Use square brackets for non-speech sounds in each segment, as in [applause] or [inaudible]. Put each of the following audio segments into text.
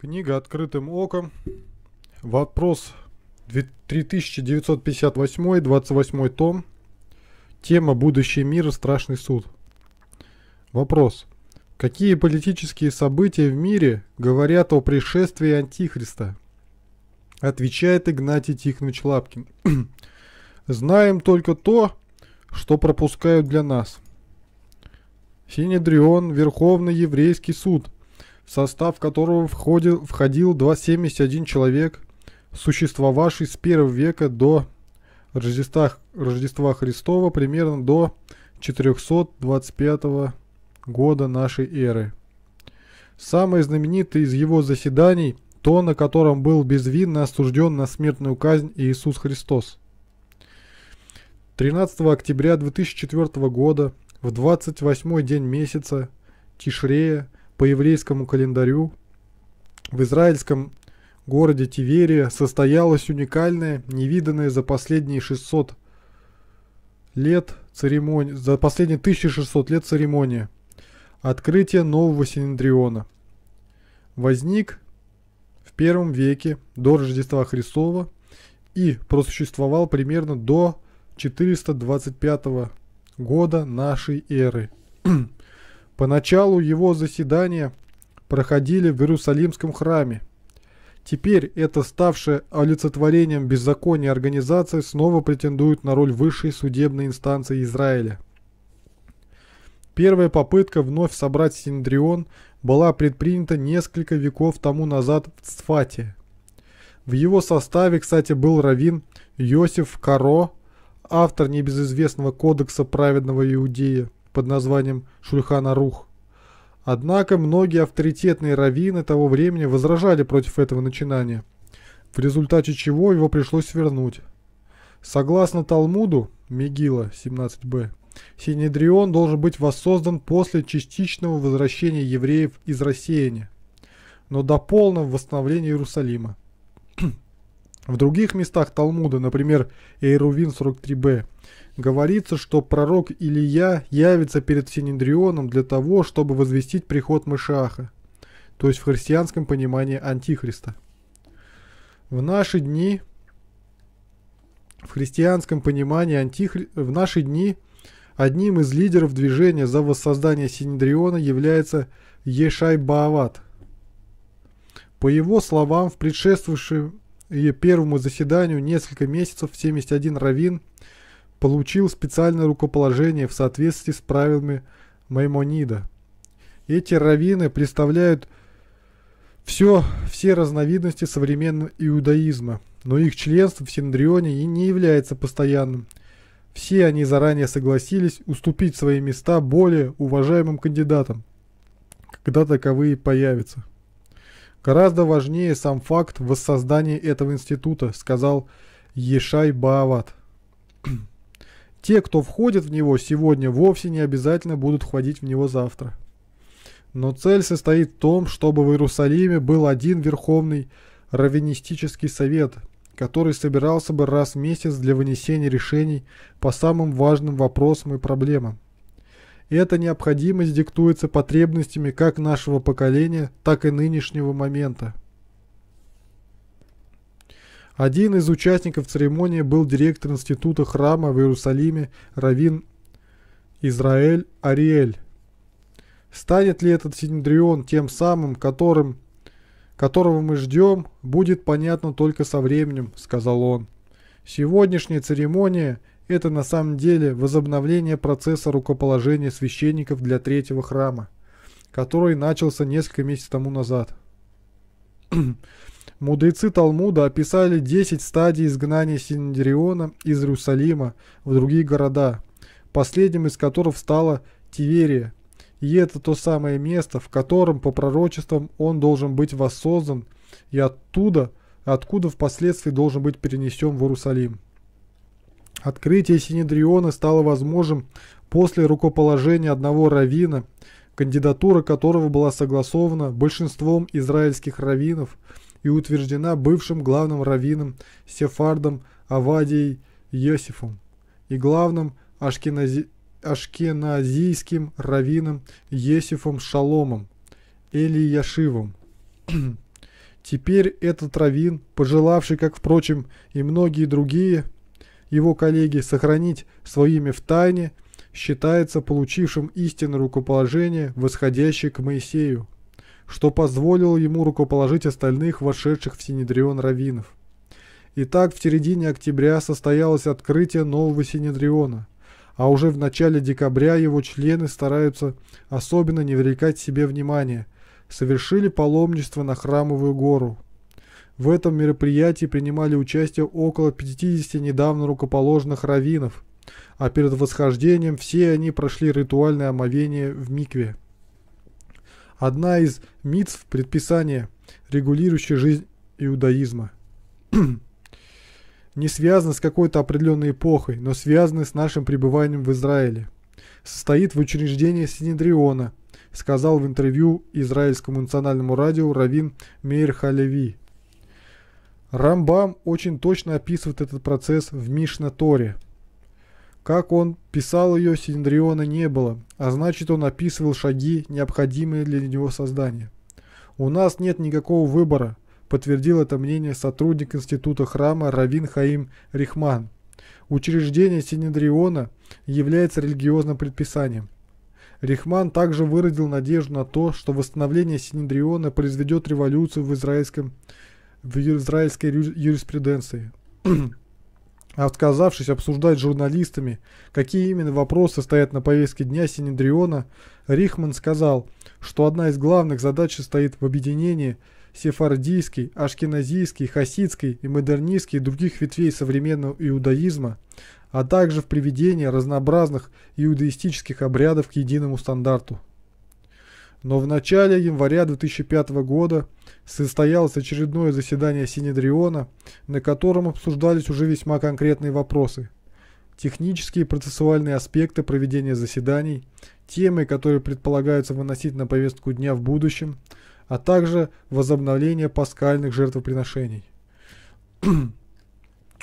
Книга «Открытым оком». Вопрос 3958, 28 том. Тема «Будущий мир страшный суд». Вопрос. Какие политические события в мире говорят о пришествии Антихриста? Отвечает Игнатий Тихонович Лапкин. [clears throat] Знаем только то, что пропускают для нас. Синедрион, Верховный Еврейский суд – состав которого входил, входил 271 человек, существовавший с первого века до Рождества, Рождества Христова, примерно до 425 года нашей эры. Самое знаменитое из его заседаний – то, на котором был безвинно осужден на смертную казнь Иисус Христос. 13 октября 2004 года, в 28 день месяца, Тишрея, по еврейскому календарю в израильском городе Тиверия состоялась уникальная, невиданная за последние 600 лет церемония, за последние 1600 лет церемония открытия нового Синедриона. Возник в первом веке до Рождества Христова и просуществовал примерно до 425 года нашей эры. [clears throat] Поначалу его заседания проходили в Иерусалимском храме. Теперь эта ставшая олицетворением беззакония организация снова претендует на роль высшей судебной инстанции Израиля. Первая попытка вновь собрать Синдрион была предпринята несколько веков тому назад в Цфате. В его составе, кстати, был раввин Йосиф Каро, автор небезызвестного кодекса праведного Иудея под названием Шульхана Рух. Однако многие авторитетные раввины того времени возражали против этого начинания, в результате чего его пришлось вернуть. Согласно Талмуду, Мегила 17б, Синедрион должен быть воссоздан после частичного возвращения евреев из рассеяния, но до полного восстановления Иерусалима. В других местах Талмуда, например, Эйрувин 43 б говорится, что пророк Илия явится перед Синедрионом для того, чтобы возвестить приход Мышаха, то есть в христианском понимании Антихриста. В наши дни в христианском понимании антихри... в наши дни одним из лидеров движения за воссоздание Синедриона является Ешай Баават. По его словам, в предшествующем и первому заседанию несколько месяцев 71 равин получил специальное рукоположение в соответствии с правилами Маймонида. Эти равины представляют все, все разновидности современного иудаизма, но их членство в Синдрионе и не является постоянным. Все они заранее согласились уступить свои места более уважаемым кандидатам, когда таковые появятся. Гораздо важнее сам факт воссоздания этого института, сказал Ешай Баават. [clears throat] Те, кто входит в него сегодня, вовсе не обязательно будут входить в него завтра. Но цель состоит в том, чтобы в Иерусалиме был один верховный раввинистический совет, который собирался бы раз в месяц для вынесения решений по самым важным вопросам и проблемам и эта необходимость диктуется потребностями как нашего поколения, так и нынешнего момента. Один из участников церемонии был директор института храма в Иерусалиме Равин Израиль Ариэль. Станет ли этот Синдрион тем самым, которым, которого мы ждем, будет понятно только со временем, сказал он. Сегодняшняя церемония это на самом деле возобновление процесса рукоположения священников для третьего храма, который начался несколько месяцев тому назад. [clears throat] Мудрецы Талмуда описали 10 стадий изгнания Синедриона из Иерусалима в другие города, последним из которых стала Тиверия. И это то самое место, в котором, по пророчествам, он должен быть воссоздан и оттуда, откуда впоследствии должен быть перенесен в Иерусалим. Открытие Синедриона стало возможным после рукоположения одного равина, кандидатура которого была согласована большинством израильских раввинов и утверждена бывшим главным раввином Сефардом Авадией Йосифом и главным ашкенази... ашкеназийским раввином Есифом Шаломом Эли Яшивом. [clears throat] Теперь этот раввин, пожелавший, как, впрочем, и многие другие, его коллеги сохранить своими в тайне, считается получившим истинное рукоположение, восходящее к Моисею, что позволило ему рукоположить остальных вошедших в Синедрион раввинов. Итак, в середине октября состоялось открытие нового Синедриона, а уже в начале декабря его члены стараются особенно не влекать себе внимания, совершили паломничество на Храмовую гору – в этом мероприятии принимали участие около 50 недавно рукоположенных раввинов, а перед восхождением все они прошли ритуальное омовение в микве. Одна из митцв предписания, регулирующая жизнь иудаизма. [clears throat] Не связана с какой-то определенной эпохой, но связана с нашим пребыванием в Израиле. Состоит в учреждении Синедриона, сказал в интервью израильскому национальному радио Равин Мейр Халеви. Рамбам очень точно описывает этот процесс в Мишна Торе. Как он писал ее, Синдриона не было, а значит он описывал шаги, необходимые для него создания. «У нас нет никакого выбора», – подтвердил это мнение сотрудник института храма Равин Хаим Рихман. Учреждение Синедриона является религиозным предписанием. Рихман также выразил надежду на то, что восстановление Синедриона произведет революцию в израильском в израильской юриспруденции. А отказавшись обсуждать с журналистами, какие именно вопросы стоят на повестке дня Синедриона, Рихман сказал, что одна из главных задач состоит в объединении сефардийской, ашкеназийской, хасидской и модернистской и других ветвей современного иудаизма, а также в приведении разнообразных иудаистических обрядов к единому стандарту. Но в начале января 2005 года состоялось очередное заседание Синедриона, на котором обсуждались уже весьма конкретные вопросы. Технические и процессуальные аспекты проведения заседаний, темы, которые предполагаются выносить на повестку дня в будущем, а также возобновление паскальных жертвоприношений.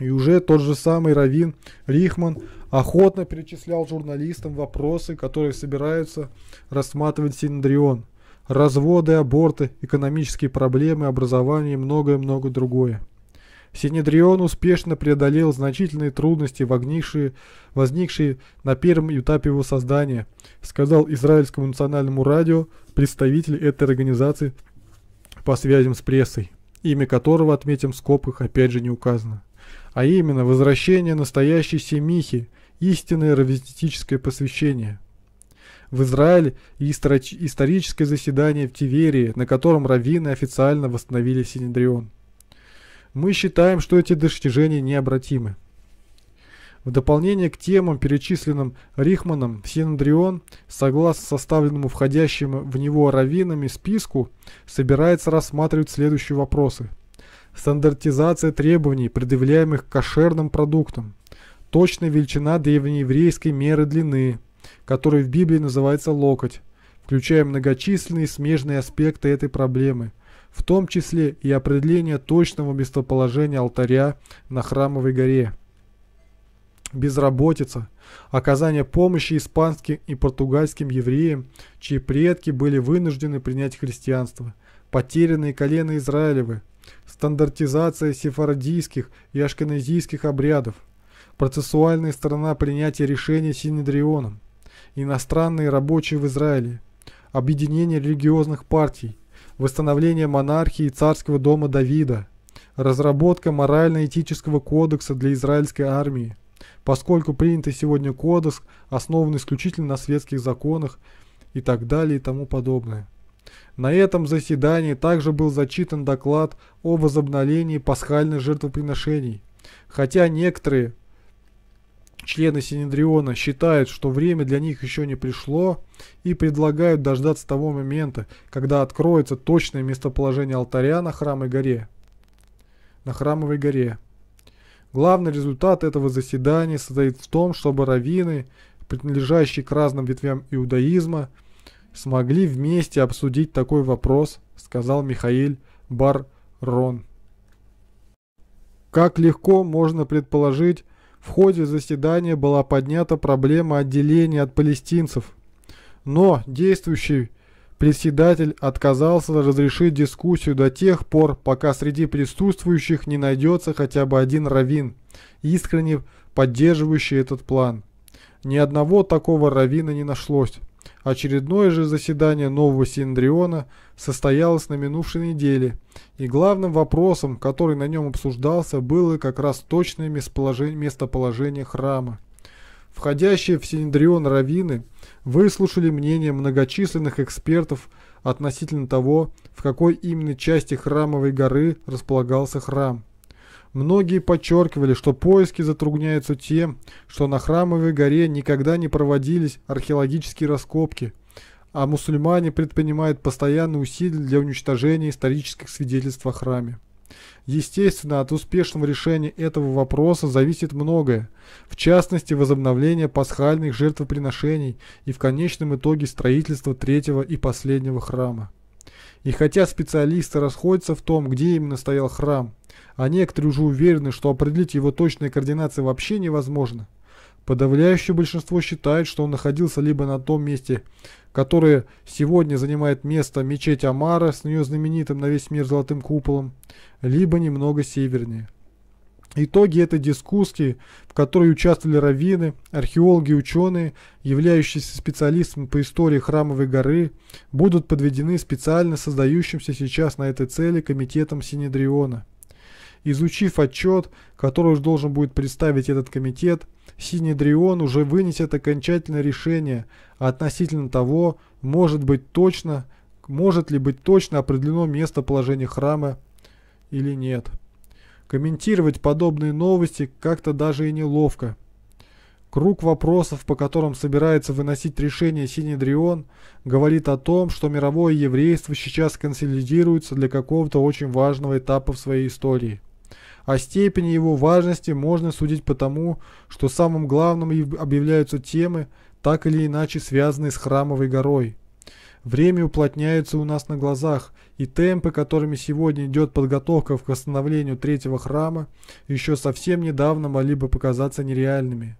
И уже тот же самый Равин Рихман охотно перечислял журналистам вопросы, которые собираются рассматривать Синдрион. Разводы, аборты, экономические проблемы, образование и многое многое другое. Синедрион успешно преодолел значительные трудности, возникшие, возникшие на первом этапе его создания, сказал израильскому национальному радио представитель этой организации по связям с прессой, имя которого, отметим в скобках, опять же не указано а именно возвращение настоящей семихи, истинное раввинистическое посвящение. В Израиле историческое заседание в Тиверии, на котором раввины официально восстановили Синедрион. Мы считаем, что эти достижения необратимы. В дополнение к темам, перечисленным Рихманом, Синодрион, согласно составленному входящему в него раввинами списку, собирается рассматривать следующие вопросы – стандартизация требований, предъявляемых к кошерным продуктам, точная величина древнееврейской меры длины, которая в Библии называется локоть, включая многочисленные смежные аспекты этой проблемы, в том числе и определение точного местоположения алтаря на Храмовой горе. Безработица, оказание помощи испанским и португальским евреям, чьи предки были вынуждены принять христианство, потерянные колена Израилевы, стандартизация сефардийских и ашкеназийских обрядов, процессуальная сторона принятия решения Синедрионом, иностранные рабочие в Израиле, объединение религиозных партий, восстановление монархии и царского дома Давида, разработка морально-этического кодекса для израильской армии, поскольку принятый сегодня кодекс основан исключительно на светских законах и так далее и тому подобное. На этом заседании также был зачитан доклад о возобновлении пасхальных жертвоприношений. Хотя некоторые члены Синедриона считают, что время для них еще не пришло и предлагают дождаться того момента, когда откроется точное местоположение алтаря на храмовой горе. На храмовой горе. Главный результат этого заседания состоит в том, чтобы раввины, принадлежащие к разным ветвям иудаизма, смогли вместе обсудить такой вопрос, сказал Михаил Баррон. Как легко можно предположить, в ходе заседания была поднята проблема отделения от палестинцев. Но действующий председатель отказался разрешить дискуссию до тех пор, пока среди присутствующих не найдется хотя бы один раввин, искренне поддерживающий этот план. Ни одного такого раввина не нашлось. Очередное же заседание нового Синдриона состоялось на минувшей неделе, и главным вопросом, который на нем обсуждался, было как раз точное местоположение храма. Входящие в Синдрион раввины выслушали мнение многочисленных экспертов относительно того, в какой именно части храмовой горы располагался храм. Многие подчеркивали, что поиски затрудняются тем, что на Храмовой горе никогда не проводились археологические раскопки, а мусульмане предпринимают постоянные усилия для уничтожения исторических свидетельств о храме. Естественно, от успешного решения этого вопроса зависит многое, в частности возобновление пасхальных жертвоприношений и в конечном итоге строительство третьего и последнего храма. И хотя специалисты расходятся в том, где именно стоял храм, а некоторые уже уверены, что определить его точные координации вообще невозможно, подавляющее большинство считает, что он находился либо на том месте, которое сегодня занимает место мечеть Амара с ее знаменитым на весь мир золотым куполом, либо немного севернее. Итоги этой дискуссии, в которой участвовали раввины, археологи и ученые, являющиеся специалистами по истории Храмовой горы, будут подведены специально создающимся сейчас на этой цели комитетом Синедриона. Изучив отчет, который уж должен будет представить этот комитет, Синедрион уже вынесет окончательное решение относительно того, может, быть точно, может ли быть точно определено местоположение храма или нет. Комментировать подобные новости как-то даже и неловко. Круг вопросов, по которым собирается выносить решение Синедрион, говорит о том, что мировое еврейство сейчас консолидируется для какого-то очень важного этапа в своей истории. О степени его важности можно судить по тому, что самым главным объявляются темы, так или иначе связанные с Храмовой горой – Время уплотняется у нас на глазах, и темпы, которыми сегодня идет подготовка к восстановлению третьего храма, еще совсем недавно могли бы показаться нереальными.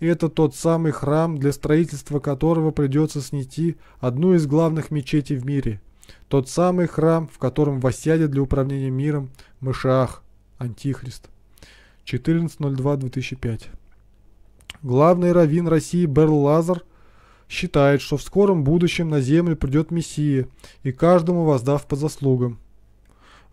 И это тот самый храм, для строительства которого придется снести одну из главных мечетей в мире. Тот самый храм, в котором воссядет для управления миром Мышах, Антихрист. 14.02.2005 Главный раввин России Берл Лазар – считает, что в скором будущем на землю придет Мессия, и каждому воздав по заслугам.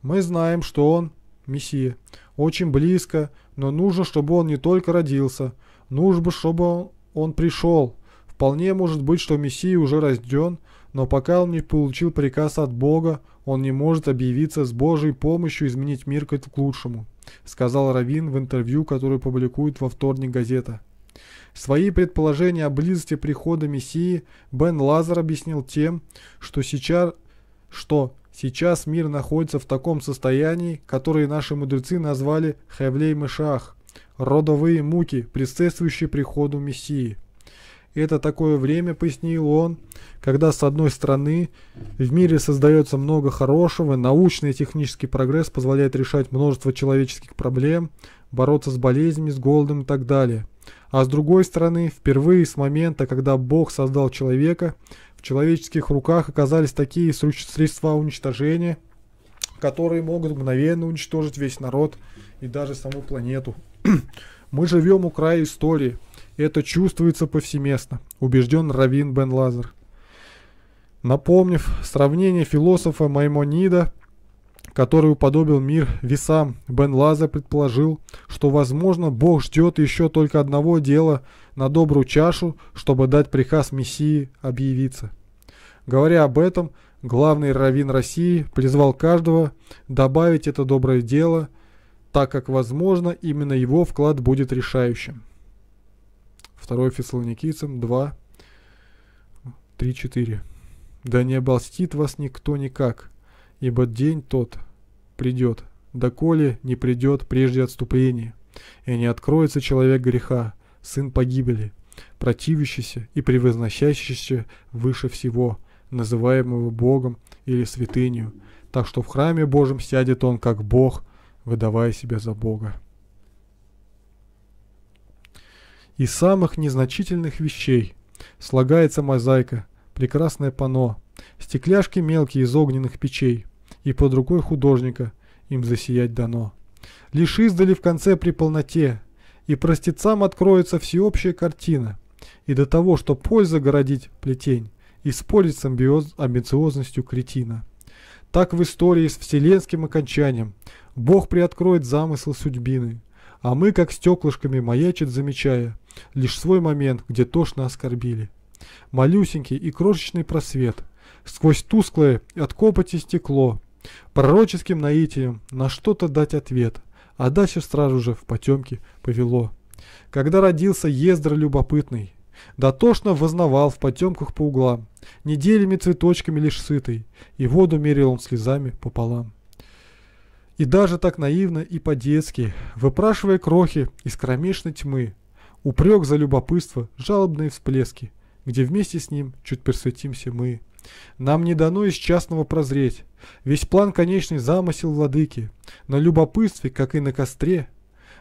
Мы знаем, что он – Мессия. Очень близко, но нужно, чтобы он не только родился, нужно, чтобы он пришел. Вполне может быть, что Мессия уже рожден, но пока он не получил приказ от Бога, он не может объявиться с Божьей помощью изменить мир к лучшему, сказал Равин в интервью, которое публикует во вторник газета. Свои предположения о близости прихода Мессии Бен Лазар объяснил тем, что сейчас, что сейчас мир находится в таком состоянии, которое наши мудрецы назвали «хевлей Мешах родовые муки, предшествующие приходу Мессии. Это такое время, пояснил он, когда с одной стороны в мире создается много хорошего, научный и технический прогресс позволяет решать множество человеческих проблем, бороться с болезнями, с голодом и так далее. А с другой стороны, впервые с момента, когда Бог создал человека, в человеческих руках оказались такие средства уничтожения, которые могут мгновенно уничтожить весь народ и даже саму планету. [clears throat] Мы живем у края истории. Это чувствуется повсеместно, убежден Равин Бен Лазер, Напомнив сравнение философа Маймонида который уподобил мир весам. Бен Лаза предположил, что, возможно, Бог ждет еще только одного дела на добрую чашу, чтобы дать приказ Мессии объявиться. Говоря об этом, главный раввин России призвал каждого добавить это доброе дело, так как, возможно, именно его вклад будет решающим. 2 Фессалоникийцам 2, 3, 4. «Да не оболстит вас никто никак, ибо день тот придет, доколе не придет прежде отступление, и не откроется человек греха, сын погибели, противящийся и превозносящийся выше всего, называемого Богом или святынью, так что в храме Божьем сядет он как Бог, выдавая себя за Бога. Из самых незначительных вещей слагается мозаика, прекрасное панно, стекляшки мелкие из огненных печей – и под рукой художника им засиять дано. Лишь издали в конце при полноте, и простецам откроется всеобщая картина, и до того, что польза городить плетень, и спорить с амбиоз... амбициозностью кретина. Так в истории с вселенским окончанием Бог приоткроет замысл судьбины, а мы, как стеклышками, маячит, замечая лишь свой момент, где тошно оскорбили. Малюсенький и крошечный просвет, сквозь тусклое от копоти стекло, пророческим наитием на что-то дать ответ, а дальше сразу же в потемке повело. Когда родился Ездра любопытный, дотошно вознавал в потемках по углам, неделями цветочками лишь сытый, и воду мерил он слезами пополам. И даже так наивно и по-детски, выпрашивая крохи из кромешной тьмы, упрек за любопытство, жалобные всплески, где вместе с ним чуть персветимся мы. Нам не дано из частного прозреть. Весь план конечный замысел владыки. На любопытстве, как и на костре,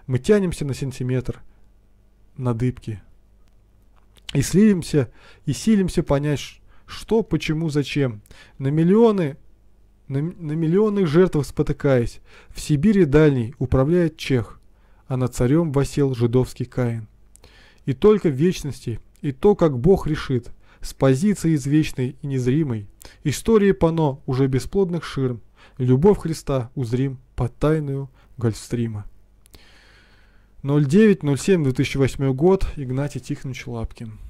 мы тянемся на сантиметр, на дыбки. И слимся, и силимся понять, что, почему, зачем. На миллионы, на, на миллионы жертв спотыкаясь, в Сибири дальней управляет Чех, а над царем восел жидовский Каин. И только в вечности, и то, как Бог решит – с позиции извечной и незримой, истории пано уже бесплодных ширм, любовь Христа узрим под тайную Гольфстрима. 2008 год, Игнатий Тихонович Лапкин.